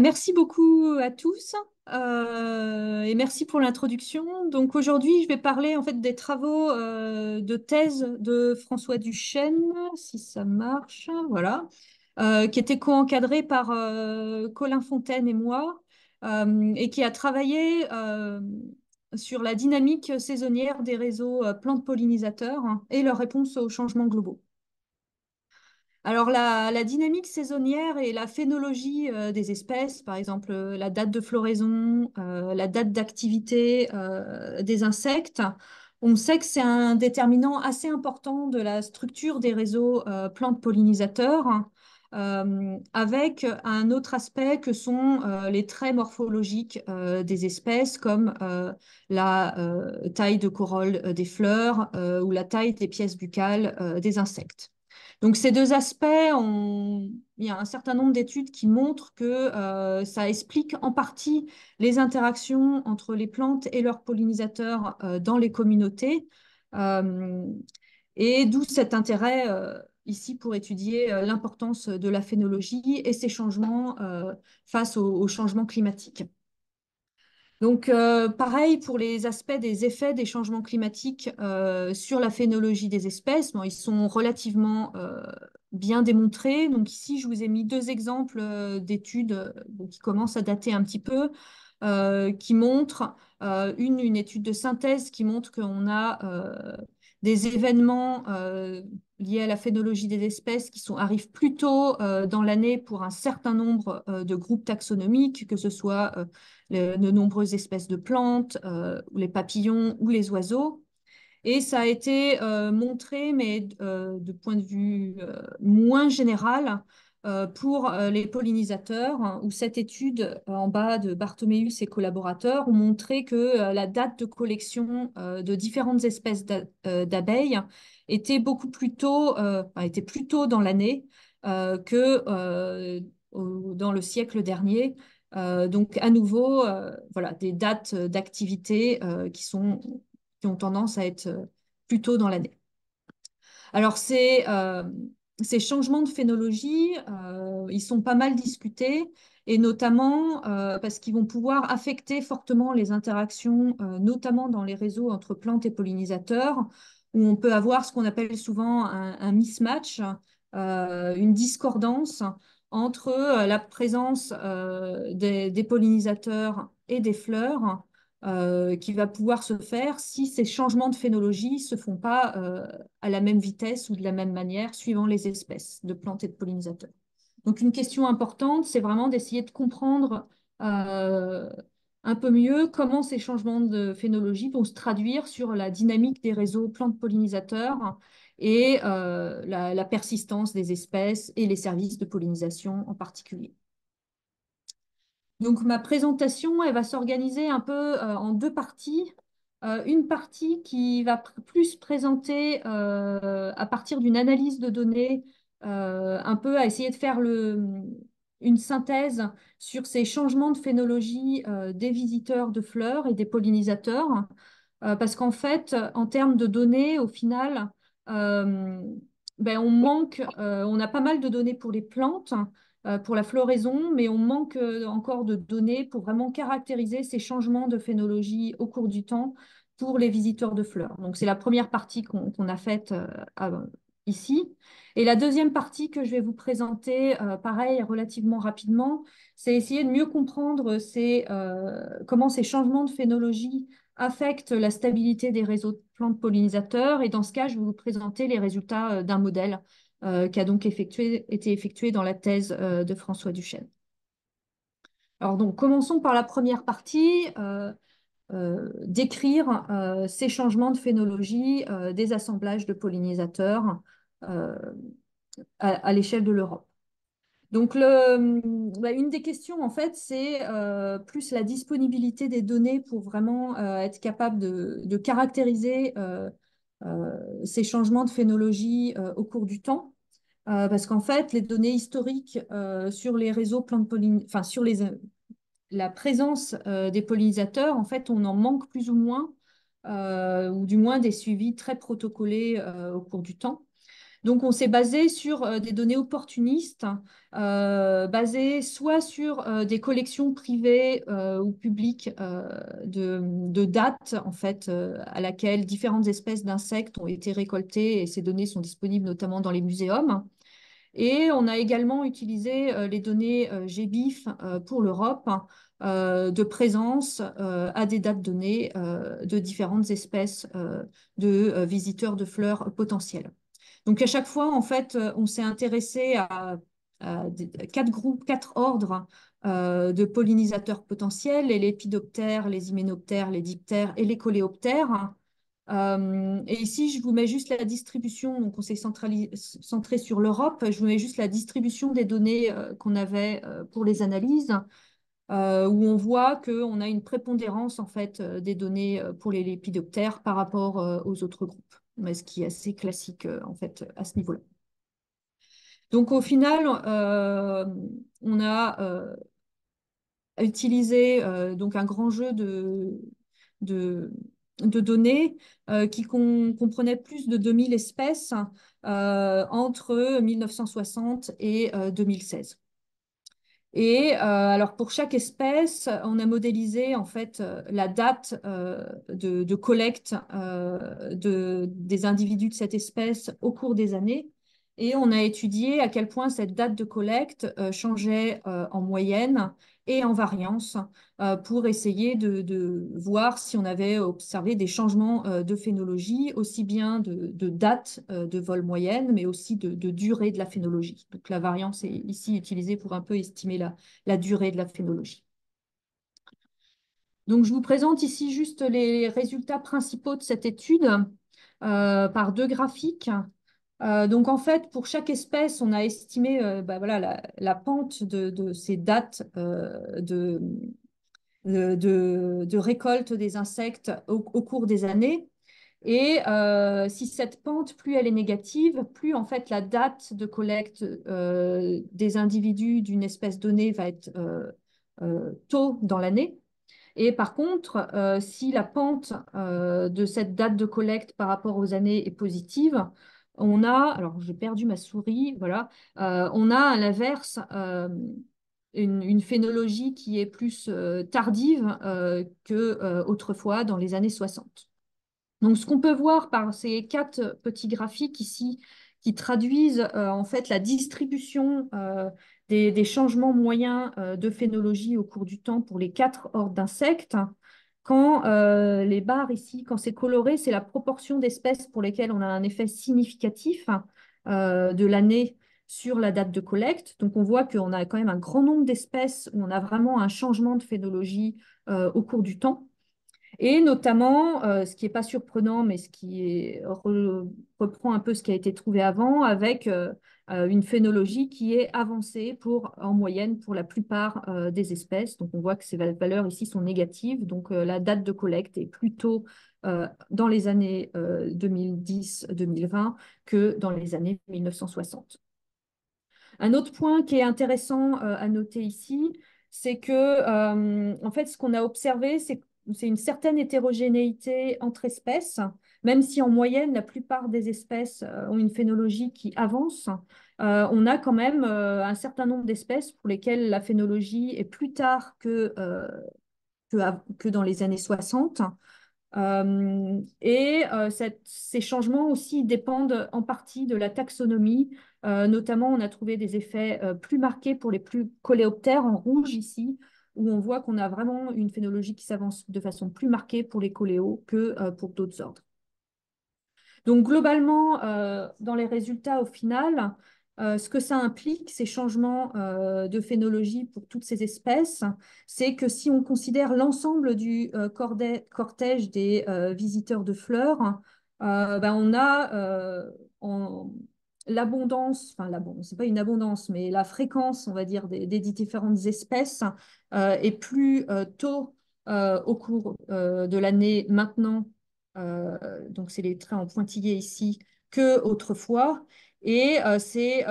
Merci beaucoup à tous euh, et merci pour l'introduction. Donc aujourd'hui, je vais parler en fait des travaux euh, de thèse de François Duchesne, si ça marche, voilà, euh, qui était co-encadré par Colin Fontaine et moi et qui a travaillé sur la dynamique saisonnière des réseaux plantes pollinisateurs hein, et leur réponse aux changements globaux. Alors la, dynamique saisonnière et la phénologie euh, des espèces, par exemple euh, la date de floraison, euh, la date d'activité des insectes, on sait que c'est un déterminant assez important de la structure des réseaux plantes pollinisateurs, avec un autre aspect que sont les traits morphologiques des espèces, comme la taille de corolle des fleurs ou la taille des pièces buccales des insectes. Donc ces deux aspects, il y a un certain nombre d'études qui montrent que euh, ça explique en partie les interactions entre les plantes et leurs pollinisateurs euh, dans les communautés, euh, et d'où cet intérêt ici pour étudier l'importance de la phénologie et ses changements face aux changements climatiques. Donc, euh, pareil pour les aspects des effets des changements climatiques euh, sur la phénologie des espèces. ils sont relativement euh, bien démontrés. Donc, ici, je vous ai mis deux exemples d'études qui commencent à dater un petit peu, qui montrent euh, une, étude de synthèse qui montre qu'on a euh, des événements euh, liés à la phénologie des espèces qui sont, arrivent plus tôt dans l'année pour un certain nombre de groupes taxonomiques, que ce soit de nombreuses espèces de plantes, ou les papillons ou les oiseaux. Et ça a été montré, mais de point de vue moins général, euh, pour euh, les pollinisateurs, hein, où cette étude euh, en bas de Barthoméus et collaborateurs ont montré que la date de collection de différentes espèces d'abeilles était beaucoup plus tôt, été plus tôt dans l'année que dans le siècle dernier. donc à nouveau, voilà, des dates d'activité qui, sont, qui ont tendance à être plus tôt dans l'année. Alors c'est ces changements de phénologie, euh, ils sont pas mal discutés, et notamment euh, parce qu'ils vont pouvoir affecter fortement les interactions, euh, notamment dans les réseaux entre plantes et pollinisateurs, où on peut avoir ce qu'on appelle souvent un, mismatch, une discordance entre la présence des, des, pollinisateurs et des fleurs euh, qui va pouvoir se faire si ces changements de phénologie ne se font pas euh, à la même vitesse ou de la même manière suivant les espèces de plantes et de pollinisateurs. Donc une question importante, c'est vraiment d'essayer de comprendre euh, un peu mieux comment ces changements de phénologie vont se traduire sur la dynamique des réseaux plantes pollinisateurs et la persistance des espèces et les services de pollinisation en particulier. Donc ma présentation, elle va s'organiser un peu euh, en deux parties. Euh, une partie qui va plus présenter euh, à partir d'une analyse de données, un peu à essayer de faire une synthèse sur ces changements de phénologie des visiteurs de fleurs et des pollinisateurs. parce qu'en fait, en termes de données, au final, ben, on on a pas mal de données pour les plantes, euh, pour la floraison, mais on manque euh, encore de données pour vraiment caractériser ces changements de phénologie au cours du temps pour les visiteurs de fleurs. Donc c'est la première partie qu'on a faite euh, ici. Et la deuxième partie que je vais vous présenter, pareil, relativement rapidement, c'est essayer de mieux comprendre comment ces changements de phénologie affectent la stabilité des réseaux de plantes pollinisateurs. Et dans ce cas, je vais vous présenter les résultats d'un modèle euh, qui a donc effectué, été effectué dans la thèse euh, de François Duchesne. Alors donc, commençons par la première partie, euh, décrire ces changements de phénologie des assemblages de pollinisateurs à, l'échelle de l'Europe. Donc, bah, une des questions, en fait, c'est plus la disponibilité des données pour vraiment être capable de caractériser ces changements de phénologie au cours du temps. Euh, parce qu'en fait, les données historiques euh, sur les réseaux plantes enfin sur euh, la présence des pollinisateurs, en fait, on en manque plus ou moins, ou du moins des suivis très protocolés au cours du temps. Donc, on s'est basé sur des données opportunistes, basées soit sur des collections privées ou publiques de, de dates, en fait, à laquelle différentes espèces d'insectes ont été récoltées, et ces données sont disponibles notamment dans les muséums. Et on a également utilisé euh, les données euh, GBIF euh, pour l'Europe de présence à des dates données de différentes espèces de visiteurs de fleurs potentiels. Donc à chaque fois, en fait, on s'est intéressé à, à quatre groupes, quatre ordres de pollinisateurs potentiels, les lépidoptères, les hyménoptères, les diptères et les coléoptères, euh, et ici, je vous mets juste la distribution, donc on s'est centré sur l'Europe, je vous mets juste la distribution des données euh, qu'on avait euh, pour les analyses, où on voit qu'on a une prépondérance en fait des données pour les lépidoptères par rapport aux autres groupes, ce qui est assez classique en fait à ce niveau-là. Donc au final, on a utilisé donc un grand jeu de, de de données euh, qui comprenaient plus de 2000 espèces euh, entre 1960 et 2016. Euh, et alors pour chaque espèce, on a modélisé en fait la date de, collecte des individus de cette espèce au cours des années. Et on a étudié à quel point cette date de collecte changeait en moyenne et en variance euh, pour essayer de, voir si on avait observé des changements euh, de phénologie, aussi bien de, date euh, de vol moyenne, mais aussi de, durée de la phénologie. Donc la variance est ici utilisée pour un peu estimer la, durée de la phénologie. Donc je vous présente ici juste les résultats principaux de cette étude par deux graphiques. Euh, donc en fait, pour chaque espèce, on a estimé euh, bah, la, pente de, ces dates euh, de, récolte des insectes au, au cours des années. Et si cette pente, plus elle est négative, plus en fait la date de collecte des individus d'une espèce donnée va être tôt dans l'année. Et par contre, si la pente de cette date de collecte par rapport aux années est positive, on a, alors j'ai perdu ma souris, voilà, euh, on a à l'inverse euh, une, phénologie qui est plus euh, tardive qu'autrefois autrefois dans les années 60. Donc ce qu'on peut voir par ces quatre petits graphiques ici, qui traduisent en fait la distribution des, des, changements moyens de phénologie au cours du temps pour les quatre ordres d'insectes, quand euh, les barres ici, quand c'est coloré, c'est la proportion d'espèces pour lesquelles on a un effet significatif euh, de l'année sur la date de collecte. Donc, on voit qu'on a quand même un grand nombre d'espèces où on a vraiment un changement de phénologie euh, au cours du temps. Et notamment, euh, ce qui n'est pas surprenant, mais ce qui reprend un peu ce qui a été trouvé avant, avec euh, euh, une phénologie qui est avancée pour, en moyenne pour la plupart des espèces. Donc on voit que ces valeurs ici sont négatives. Donc la date de collecte est plutôt dans les années 2010-2020 que dans les années 1960. Un autre point qui est intéressant à noter ici, c'est que, en fait, ce qu'on a observé, c'est que c'est une certaine hétérogénéité entre espèces, même si en moyenne, la plupart des espèces euh, ont une phénologie qui avance. Euh, on a quand même euh, un certain nombre d'espèces pour lesquelles la phénologie est plus tard que, dans les années 60. et ces changements aussi dépendent en partie de la taxonomie. notamment, on a trouvé des effets plus marqués pour les plus coléoptères en rouge ici, où on voit qu'on a vraiment une phénologie qui s'avance de façon plus marquée pour les coléos que euh, pour d'autres ordres. Donc globalement, euh, dans les résultats au final, euh, ce que ça implique, ces changements de phénologie pour toutes ces espèces, c'est que si on considère l'ensemble du cortège des visiteurs de fleurs, ben, on a en, l'abondance, enfin l'abondance, c'est pas une abondance, mais la fréquence, on va dire, des, différentes espèces euh, est plus euh, tôt euh, au cours de l'année maintenant, donc c'est les traits en pointillés ici, que autrefois. Et c'est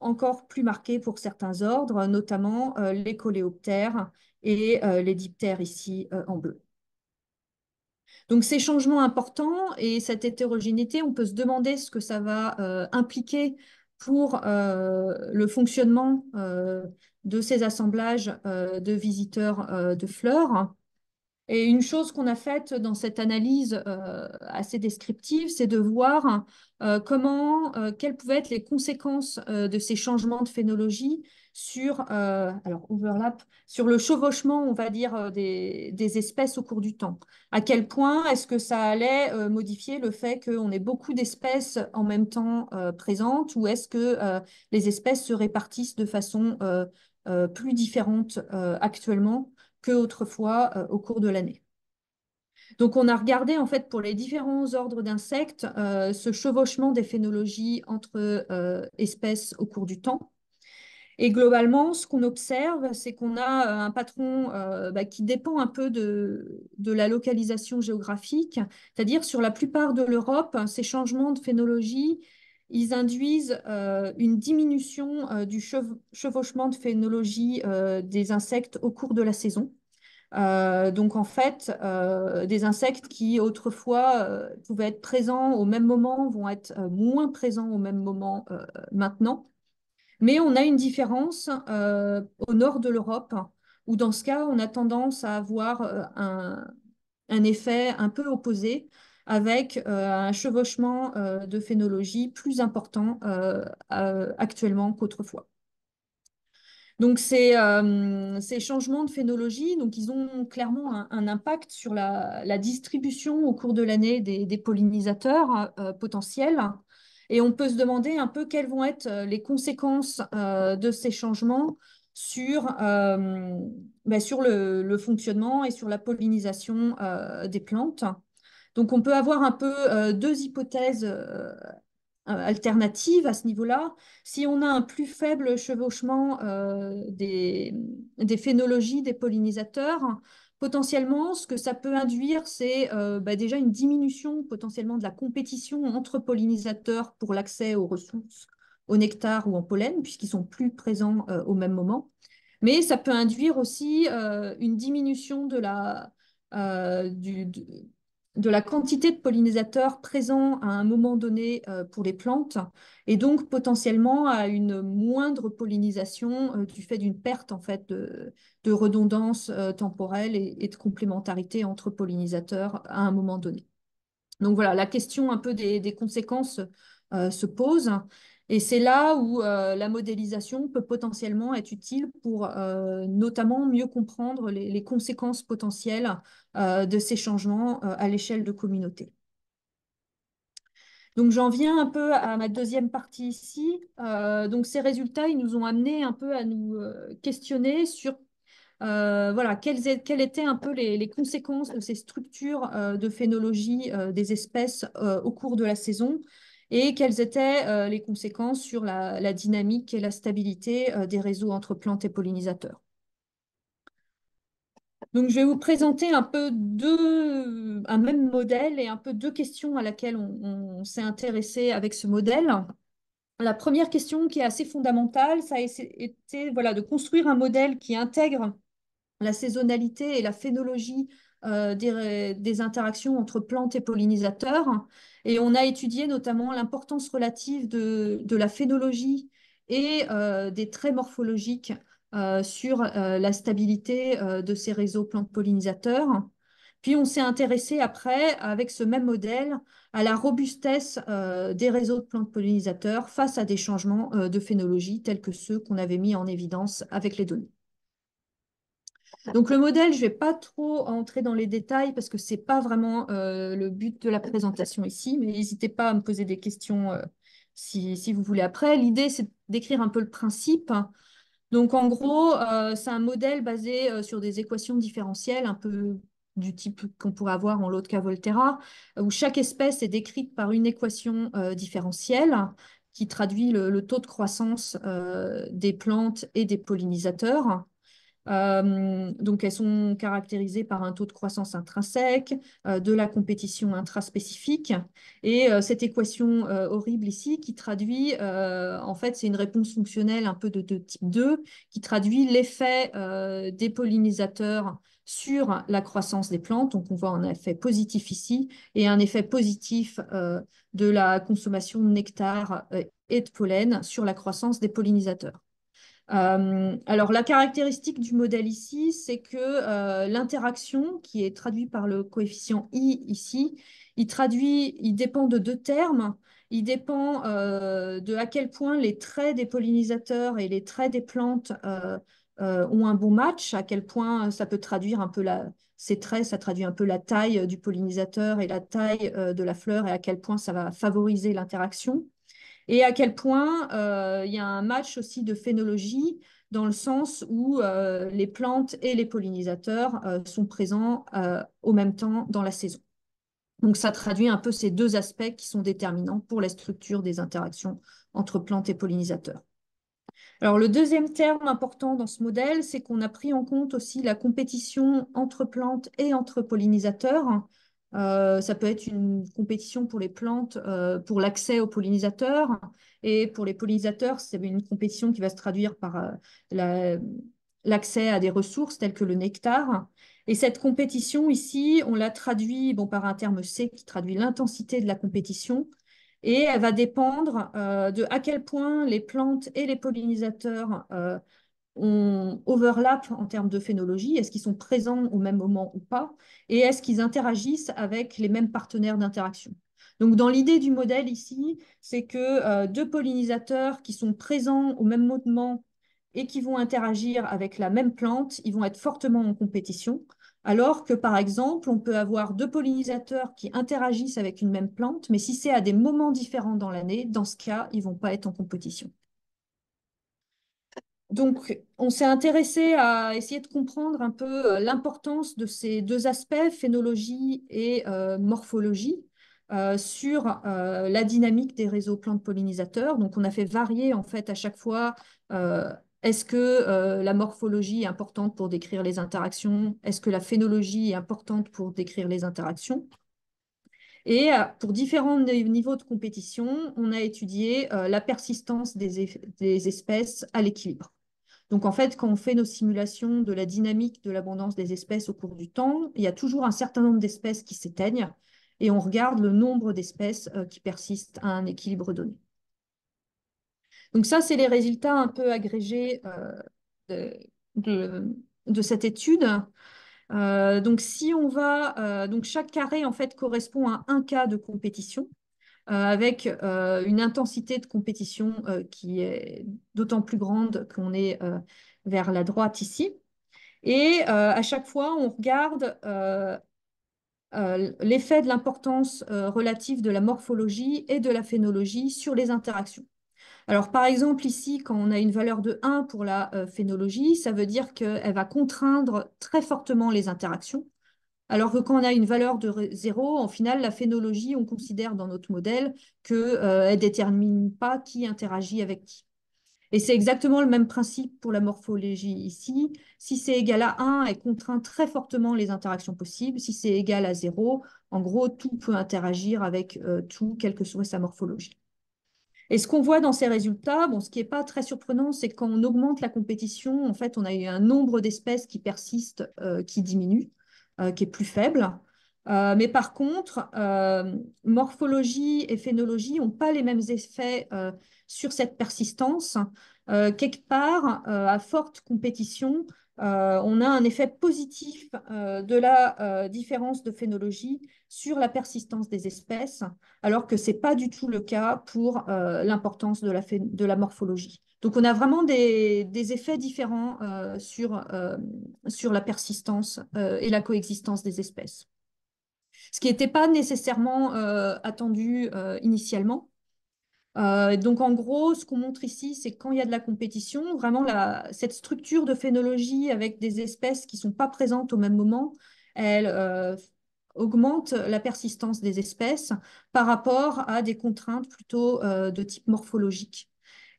encore plus marqué pour certains ordres, notamment les coléoptères et les diptères ici en bleu. Donc ces changements importants et cette hétérogénéité, on peut se demander ce que ça va euh, impliquer pour euh, le fonctionnement euh, de ces assemblages de visiteurs de fleurs. Et une chose qu'on a faite dans cette analyse assez descriptive, c'est de voir comment, quelles pouvaient être les conséquences de ces changements de phénologie sur, euh, alors overlap, sur le chevauchement, on va dire, euh, des, espèces au cours du temps. À quel point est-ce que ça allait euh, modifier le fait qu'on ait beaucoup d'espèces en même temps présentes ou est-ce que les espèces se répartissent de façon plus différente actuellement qu'autrefois au cours de l'année donc, on a regardé en fait pour les différents ordres d'insectes ce chevauchement des phénologies entre espèces au cours du temps. Et globalement, ce qu'on observe, c'est qu'on a euh, un patron euh, bah, qui dépend un peu de, la localisation géographique, c'est-à-dire sur la plupart de l'Europe, ces changements de phénologie, ils induisent euh, une diminution du chevauchement de phénologie des insectes au cours de la saison. donc en fait, des insectes qui autrefois pouvaient être présents au même moment vont être moins présents au même moment maintenant. Mais on a une différence euh, au nord de l'Europe, où dans ce cas, on a tendance à avoir euh, un, effet un peu opposé, avec euh, un chevauchement de phénologie plus important actuellement qu'autrefois. Donc ces, changements de phénologie, donc ils ont clairement un, impact sur la, distribution au cours de l'année des, pollinisateurs potentiels et on peut se demander un peu quelles vont être euh, les conséquences euh, de ces changements sur, euh, bah, le, fonctionnement et sur la pollinisation des plantes. Donc on peut avoir un peu deux hypothèses alternatives à ce niveau-là. Si on a un plus faible chevauchement des, phénologies des pollinisateurs, Potentiellement, ce que ça peut induire, c'est euh, bah, déjà une diminution potentiellement de la compétition entre pollinisateurs pour l'accès aux ressources, au nectar ou en pollen, puisqu'ils sont plus présents euh, au même moment. Mais ça peut induire aussi euh, une diminution de la, du, de la quantité de pollinisateurs présents à un moment donné euh, pour les plantes et donc potentiellement à une moindre pollinisation euh, du fait d'une perte en fait de, redondance euh, temporelle et, de complémentarité entre pollinisateurs à un moment donné. Donc voilà, la question un peu des, conséquences se pose et c'est là où euh, la modélisation peut potentiellement être utile pour euh, notamment mieux comprendre les, conséquences potentielles euh, de ces changements à l'échelle de communauté. Donc j'en viens un peu à ma deuxième partie ici. donc ces résultats, ils nous ont amenés un peu à nous questionner sur quelles, étaient un peu les, conséquences de ces structures de phénologie des espèces au cours de la saison et quelles étaient euh, les conséquences sur la, dynamique et la stabilité euh, des réseaux entre plantes et pollinisateurs. Donc, je vais vous présenter un peu deux, un même modèle et un peu deux questions à laquelle on, s'est intéressé avec ce modèle. La première question qui est assez fondamentale, ça a été voilà, de construire un modèle qui intègre la saisonnalité et la phénologie euh, des, interactions entre plantes et pollinisateurs. Et on a étudié notamment l'importance relative de, la phénologie et euh, des traits morphologiques euh, sur la stabilité de ces réseaux plantes pollinisateurs. Puis on s'est intéressé après, avec ce même modèle, à la robustesse des réseaux de plantes pollinisateurs face à des changements de phénologie tels que ceux qu'on avait mis en évidence avec les données. Donc le modèle, je ne vais pas trop entrer dans les détails parce que ce n'est pas vraiment euh, le but de la présentation ici, mais n'hésitez pas à me poser des questions euh, si, vous voulez après. L'idée, c'est d'écrire un peu le principe. Donc en gros, euh, c'est un modèle basé sur des équations différentielles un peu du type qu'on pourrait avoir en cas Volterra, où chaque espèce est décrite par une équation différentielle qui traduit le, taux de croissance des plantes et des pollinisateurs. Euh, donc, elles sont caractérisées par un taux de croissance intrinsèque, euh, de la compétition intraspécifique. Et euh, cette équation horrible ici qui traduit, en fait, c'est une réponse fonctionnelle un peu de, de type 2, qui traduit l'effet des pollinisateurs sur la croissance des plantes. Donc, on voit un effet positif ici et un effet positif de la consommation de nectar et de pollen sur la croissance des pollinisateurs. Euh, alors, la caractéristique du modèle ici, c'est que euh, l'interaction, qui est traduite par le coefficient i ici, il traduit, il dépend de deux termes. Il dépend euh, de à quel point les traits des pollinisateurs et les traits des plantes ont un bon match, à quel point ça peut traduire un peu la, ces traits, ça traduit un peu la taille du pollinisateur et la taille de la fleur et à quel point ça va favoriser l'interaction. Et à quel point euh, il y a un match aussi de phénologie dans le sens où euh, les plantes et les pollinisateurs euh, sont présents au même temps dans la saison. Donc ça traduit un peu ces deux aspects qui sont déterminants pour la structure des interactions entre plantes et pollinisateurs. Alors le deuxième terme important dans ce modèle, c'est qu'on a pris en compte aussi la compétition entre plantes et entre pollinisateurs euh, ça peut être une compétition pour les plantes, euh, pour l'accès aux pollinisateurs. Et pour les pollinisateurs, c'est une compétition qui va se traduire par euh, l'accès à des ressources telles que le nectar. Et cette compétition ici, on la traduit bon, par un terme C qui traduit l'intensité de la compétition. Et elle va dépendre de à quel point les plantes et les pollinisateurs on overlap en termes de phénologie, est-ce qu'ils sont présents au même moment ou pas, et est-ce qu'ils interagissent avec les mêmes partenaires d'interaction. Donc, dans l'idée du modèle ici, c'est que euh, deux pollinisateurs qui sont présents au même moment et qui vont interagir avec la même plante, ils vont être fortement en compétition. Alors que, par exemple, on peut avoir deux pollinisateurs qui interagissent avec une même plante, mais si c'est à des moments différents dans l'année, dans ce cas, ils ne vont pas être en compétition. Donc, on s'est intéressé à essayer de comprendre un peu euh, l'importance de ces deux aspects, phénologie et euh, morphologie, euh, sur la dynamique des réseaux plantes pollinisateurs. Donc, on a fait varier en fait à chaque fois. est-ce que la morphologie est importante pour décrire les interactions Est-ce que la phénologie est importante pour décrire les interactions et pour différents niveaux de compétition, on a étudié la persistance des espèces à l'équilibre. Donc en fait, quand on fait nos simulations de la dynamique de l'abondance des espèces au cours du temps, il y a toujours un certain nombre d'espèces qui s'éteignent et on regarde le nombre d'espèces euh, qui persistent à un équilibre donné. Donc ça, c'est les résultats un peu agrégés euh, de, cette étude. Euh, donc si on va, donc chaque carré en fait correspond à un cas de compétition. Euh, avec euh, une intensité de compétition euh, qui est d'autant plus grande qu'on est vers la droite ici. Et à chaque fois, on regarde l'effet de l'importance relative de la morphologie et de la phénologie sur les interactions. Alors, par exemple, ici, quand on a une valeur de 1 pour la phénologie, ça veut dire qu'elle va contraindre très fortement les interactions. Alors que quand on a une valeur de zéro, en final, la phénologie, on considère dans notre modèle qu'elle euh, ne détermine pas qui interagit avec qui. Et c'est exactement le même principe pour la morphologie ici. Si c'est égal à 1, elle contraint très fortement les interactions possibles. Si c'est égal à zéro, en gros, tout peut interagir avec euh, tout, quelle que soit sa morphologie. Et ce qu'on voit dans ces résultats, bon, ce qui n'est pas très surprenant, c'est que quand on augmente la compétition, en fait, on a eu un nombre d'espèces qui persistent, euh, qui diminuent. Euh, qui est plus faible. Euh, mais par contre, euh, morphologie et phénologie n'ont pas les mêmes effets sur cette persistance. quelque part, à forte compétition, on a un effet positif de la différence de phénologie sur la persistance des espèces, alors que ce n'est pas du tout le cas pour l'importance de, la morphologie. Donc on a vraiment des, effets différents euh, euh, sur, la persistance euh, et la coexistence des espèces. Ce qui n'était pas nécessairement attendu initialement. donc en gros, ce qu'on montre ici, c'est quand il y a de la compétition, vraiment cette structure de phénologie avec des espèces qui ne sont pas présentes au même moment, elle augmente la persistance des espèces par rapport à des contraintes plutôt de type morphologique.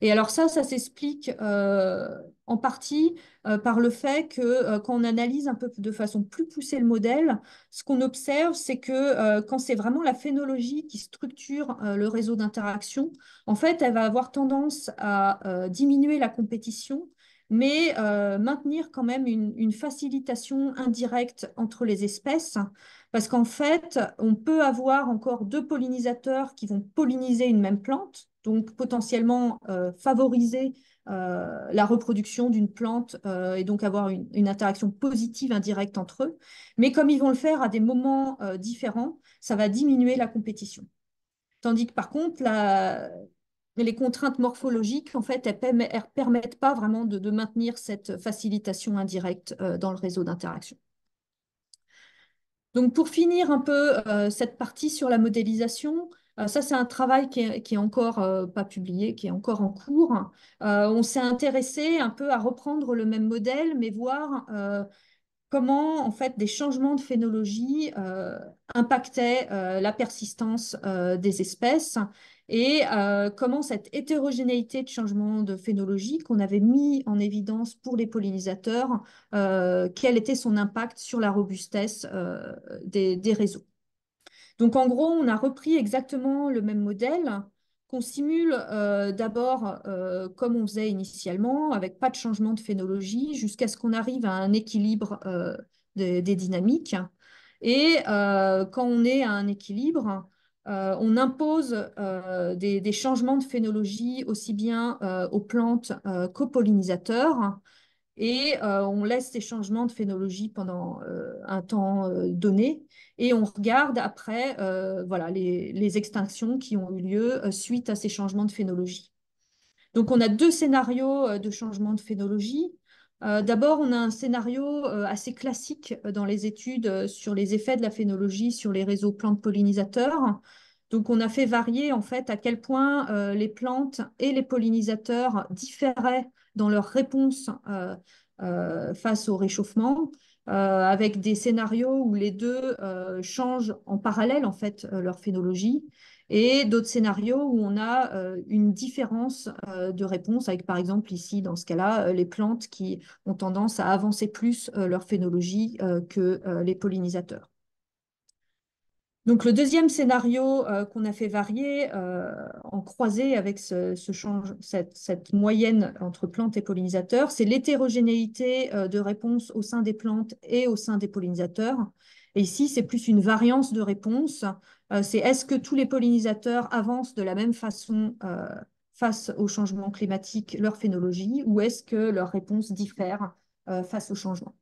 Et alors ça, ça s'explique euh, en partie euh, par le fait que euh, quand on analyse un peu de façon plus poussée le modèle, ce qu'on observe, c'est que quand c'est vraiment la phénologie qui structure le réseau d'interaction, en fait, elle va avoir tendance à diminuer la compétition, mais maintenir quand même une, facilitation indirecte entre les espèces, parce qu'en fait, on peut avoir encore deux pollinisateurs qui vont polliniser une même plante, donc potentiellement euh, favoriser euh, la reproduction d'une plante euh, et donc avoir une, interaction positive indirecte entre eux. Mais comme ils vont le faire à des moments différents, ça va diminuer la compétition. Tandis que par contre, les contraintes morphologiques, en fait, elles ne permettent pas vraiment de, de, maintenir cette facilitation indirecte dans le réseau d'interaction. Donc pour finir un peu cette partie sur la modélisation, euh, ça, c'est un travail qui est, encore euh, pas publié, qui est encore en cours. Euh, on s'est intéressé un peu à reprendre le même modèle, mais voir comment en fait des changements de phénologie impactaient la persistance des espèces et comment cette hétérogénéité de changements de phénologie qu'on avait mis en évidence pour les pollinisateurs, quel était son impact sur la robustesse des réseaux. Donc en gros, on a repris exactement le même modèle qu'on simule euh, d'abord euh, comme on faisait initialement, avec pas de changement de phénologie, jusqu'à ce qu'on arrive à un équilibre euh, des, dynamiques. Et quand on est à un équilibre, on impose des, des, changements de phénologie aussi bien aux plantes qu'aux pollinisateurs et euh, on laisse ces changements de phénologie pendant euh, un temps euh, donné et on regarde après les, extinctions qui ont eu lieu suite à ces changements de phénologie. Donc on a deux scénarios de changement de phénologie. D'abord, on a un scénario assez classique dans les études sur les effets de la phénologie sur les réseaux plantes pollinisateurs. Donc, on a fait varier en fait à quel point euh, les plantes et les pollinisateurs différaient dans leur réponse euh, euh, face au réchauffement, avec des scénarios où les deux changent en parallèle en fait leur phénologie, et d'autres scénarios où on a une différence de réponse, avec par exemple ici dans ce cas-là les plantes qui ont tendance à avancer plus leur phénologie que les pollinisateurs. Donc le deuxième scénario euh, qu'on a fait varier euh, en croisé avec ce, cette, moyenne entre plantes et pollinisateurs, c'est l'hétérogénéité euh, de réponse au sein des plantes et au sein des pollinisateurs. Et ici, c'est plus une variance de réponse. c'est est-ce que tous les pollinisateurs avancent de la même façon face au changement climatique, leur phénologie, ou est-ce que leurs réponses diffèrent face au changement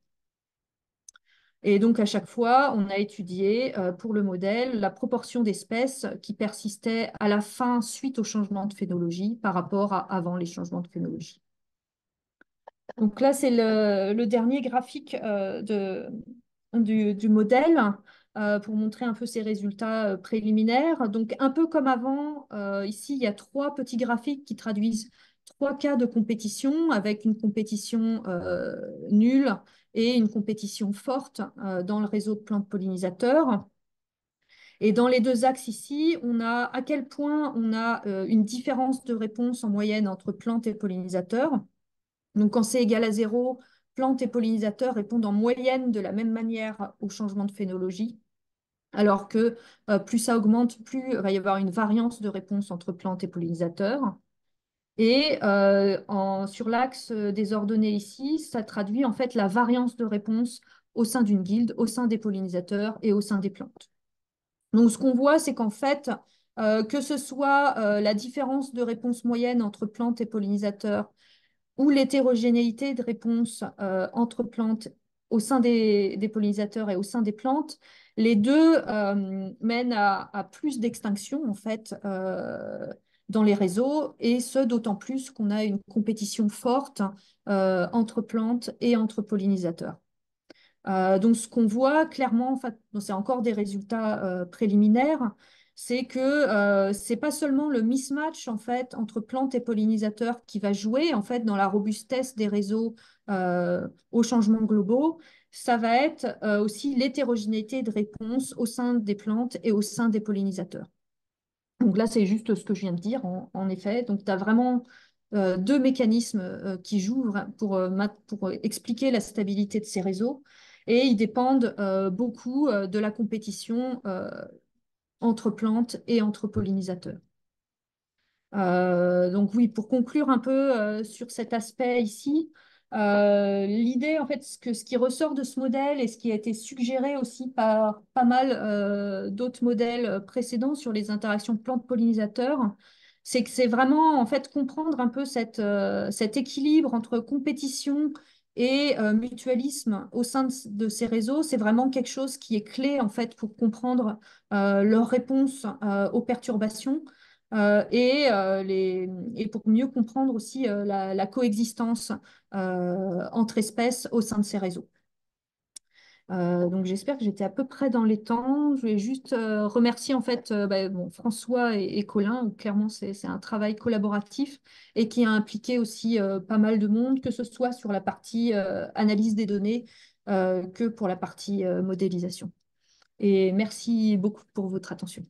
et donc, à chaque fois, on a étudié euh, pour le modèle la proportion d'espèces qui persistaient à la fin suite au changement de phénologie par rapport à avant les changements de phénologie. Donc là, c'est le, dernier graphique euh, de, du, modèle euh, pour montrer un peu ces résultats préliminaires. Donc, un peu comme avant, ici, il y a trois petits graphiques qui traduisent trois cas de compétition avec une compétition euh, nulle et une compétition forte euh, dans le réseau de plantes pollinisateurs. Et dans les deux axes ici, on a à quel point on a euh, une différence de réponse en moyenne entre plantes et pollinisateurs. Donc quand c'est égal à zéro, plantes et pollinisateurs répondent en moyenne de la même manière au changement de phénologie. Alors que plus ça augmente, plus il va y avoir une variance de réponse entre plantes et pollinisateurs. Et euh, sur l'axe euh, des ordonnées ici, ça traduit en fait la variance de réponse au sein d'une guilde, au sein des pollinisateurs et au sein des plantes. Donc ce qu'on voit, c'est qu'en fait, euh, que ce soit la différence de réponse moyenne entre plantes et pollinisateurs ou l'hétérogénéité de réponse entre plantes au sein des, pollinisateurs et au sein des plantes, les deux mènent à, plus d'extinction en fait dans les réseaux, et ce d'autant plus qu'on a une compétition forte euh, entre plantes et entre pollinisateurs. Euh, donc ce qu'on voit clairement, en fait, c'est encore des résultats euh, préliminaires, c'est que ce n'est pas seulement le mismatch en fait, entre plantes et pollinisateurs qui va jouer en fait, dans la robustesse des réseaux aux changements globaux, ça va être aussi l'hétérogénéité de réponse au sein des plantes et au sein des pollinisateurs. Donc là, c'est juste ce que je viens de dire, en, effet. Donc, tu as vraiment euh, deux mécanismes euh, qui jouent euh, pour, expliquer la stabilité de ces réseaux. Et ils dépendent beaucoup de la compétition entre plantes et entre pollinisateurs. donc oui, pour conclure un peu sur cet aspect ici, euh, l'idée, en fait, ce, que, ce qui ressort de ce modèle et ce qui a été suggéré aussi par pas mal euh, d'autres modèles euh, précédents sur les interactions plantes-pollinisateurs, c'est que c'est vraiment en fait comprendre un peu cet équilibre entre compétition et mutualisme au sein de, ces réseaux. C'est vraiment quelque chose qui est clé en fait pour comprendre leur réponse aux perturbations euh, et, euh, les, et, pour mieux comprendre aussi euh, la, coexistence entre espèces au sein de ces réseaux. donc j'espère que j'étais à peu près dans les temps. Je voulais juste remercier en fait bah, François et, Colin. clairement, c'est un travail collaboratif et qui a impliqué aussi pas mal de monde, que ce soit sur la partie analyse des données que pour la partie modélisation. Et merci beaucoup pour votre attention.